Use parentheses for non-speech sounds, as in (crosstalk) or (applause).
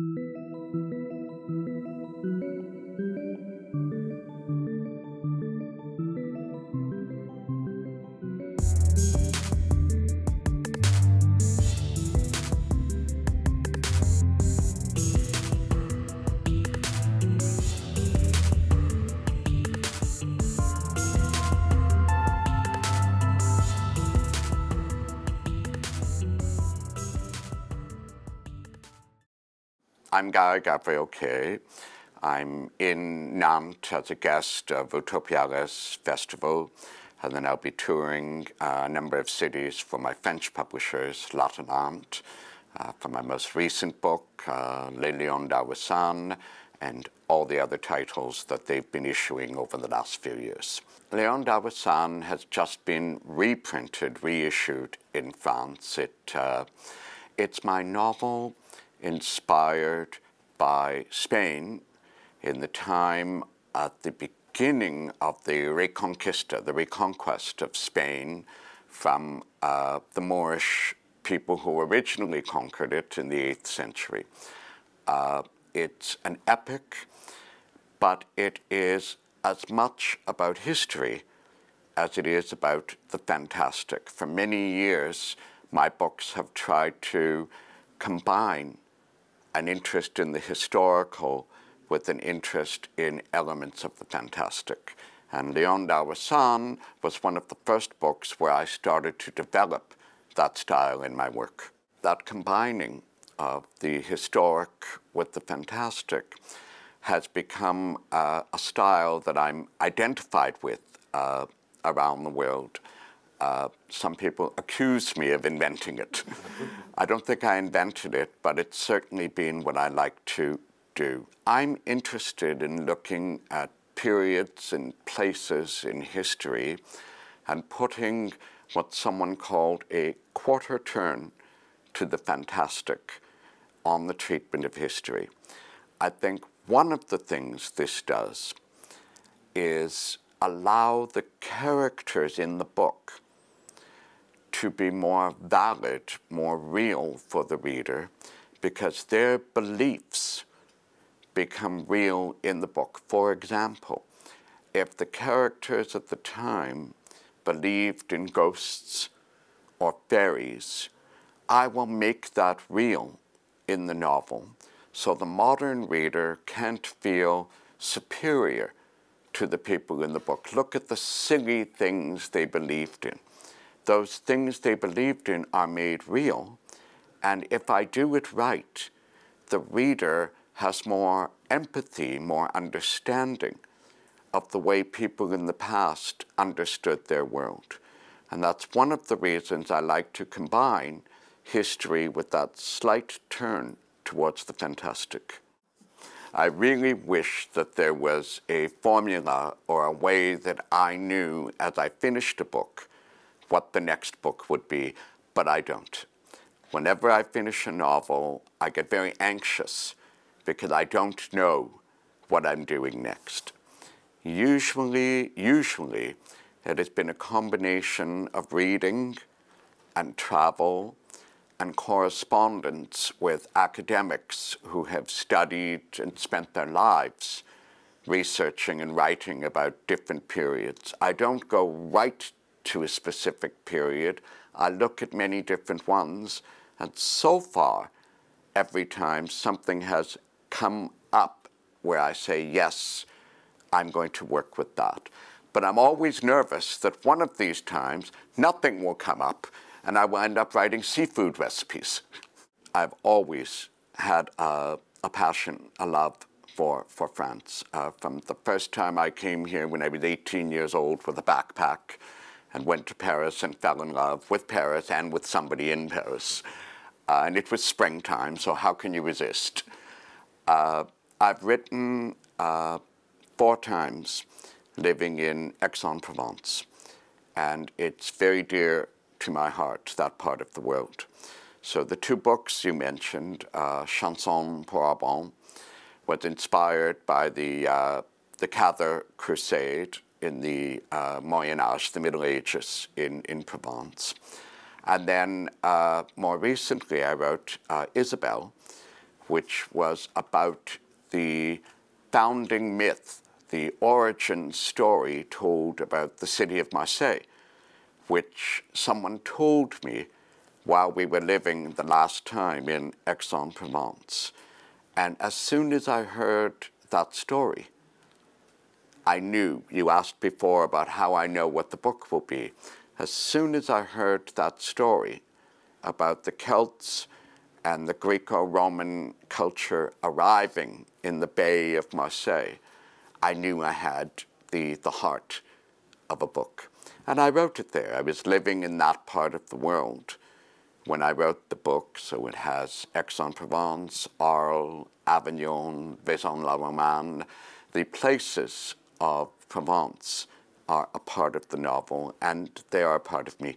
thank you I'm Guy Gabriel Kay. I'm in Nantes as a guest of Utopiales Festival, and then I'll be touring uh, a number of cities for my French publishers, Latinant, uh, for my most recent book, uh, Les Lions d'Awasan, and all the other titles that they've been issuing over the last few years. Leon d'Awasan has just been reprinted, reissued in France. It, uh, it's my novel inspired by Spain in the time at the beginning of the Reconquista, the reconquest of Spain from uh, the Moorish people who originally conquered it in the 8th century. Uh, it's an epic, but it is as much about history as it is about the fantastic. For many years, my books have tried to combine an interest in the historical with an interest in elements of the fantastic. And Leon d'Arwasan was one of the first books where I started to develop that style in my work. That combining of the historic with the fantastic has become uh, a style that I'm identified with uh, around the world uh, some people accuse me of inventing it. I don't think I invented it, but it's certainly been what I like to do. I'm interested in looking at periods and places in history and putting what someone called a quarter turn to the fantastic on the treatment of history. I think one of the things this does is allow the characters in the book to be more valid, more real for the reader, because their beliefs become real in the book. For example, if the characters at the time believed in ghosts or fairies, I will make that real in the novel so the modern reader can't feel superior to the people in the book. Look at the silly things they believed in those things they believed in are made real. And if I do it right, the reader has more empathy, more understanding of the way people in the past understood their world. And that's one of the reasons I like to combine history with that slight turn towards the fantastic. I really wish that there was a formula or a way that I knew as I finished a book what the next book would be, but I don't. Whenever I finish a novel, I get very anxious because I don't know what I'm doing next. Usually, usually, it has been a combination of reading and travel and correspondence with academics who have studied and spent their lives researching and writing about different periods. I don't go right to a specific period. I look at many different ones, and so far, every time something has come up where I say, yes, I'm going to work with that. But I'm always nervous that one of these times, nothing will come up, and I will end up writing seafood recipes. (laughs) I've always had a, a passion, a love for, for France. Uh, from the first time I came here when I was 18 years old with a backpack, and went to Paris and fell in love with Paris and with somebody in Paris. Uh, and it was springtime, so how can you resist? Uh, I've written uh, four times living in Aix-en-Provence, and it's very dear to my heart, that part of the world. So the two books you mentioned, uh, Chanson pour Abond, was inspired by the, uh, the Cather Crusade in the uh, Moyen Age, the Middle Ages in, in Provence. And then uh, more recently, I wrote uh, Isabel, which was about the founding myth, the origin story told about the city of Marseille, which someone told me while we were living the last time in Aix-en-Provence. And as soon as I heard that story, I knew, you asked before about how I know what the book will be. As soon as I heard that story about the Celts and the Greco-Roman culture arriving in the Bay of Marseille, I knew I had the, the heart of a book. And I wrote it there. I was living in that part of the world when I wrote the book, so it has Aix-en-Provence, Arles, Avignon, Vaison-la-Romane, the places of Provence are a part of the novel and they are a part of me.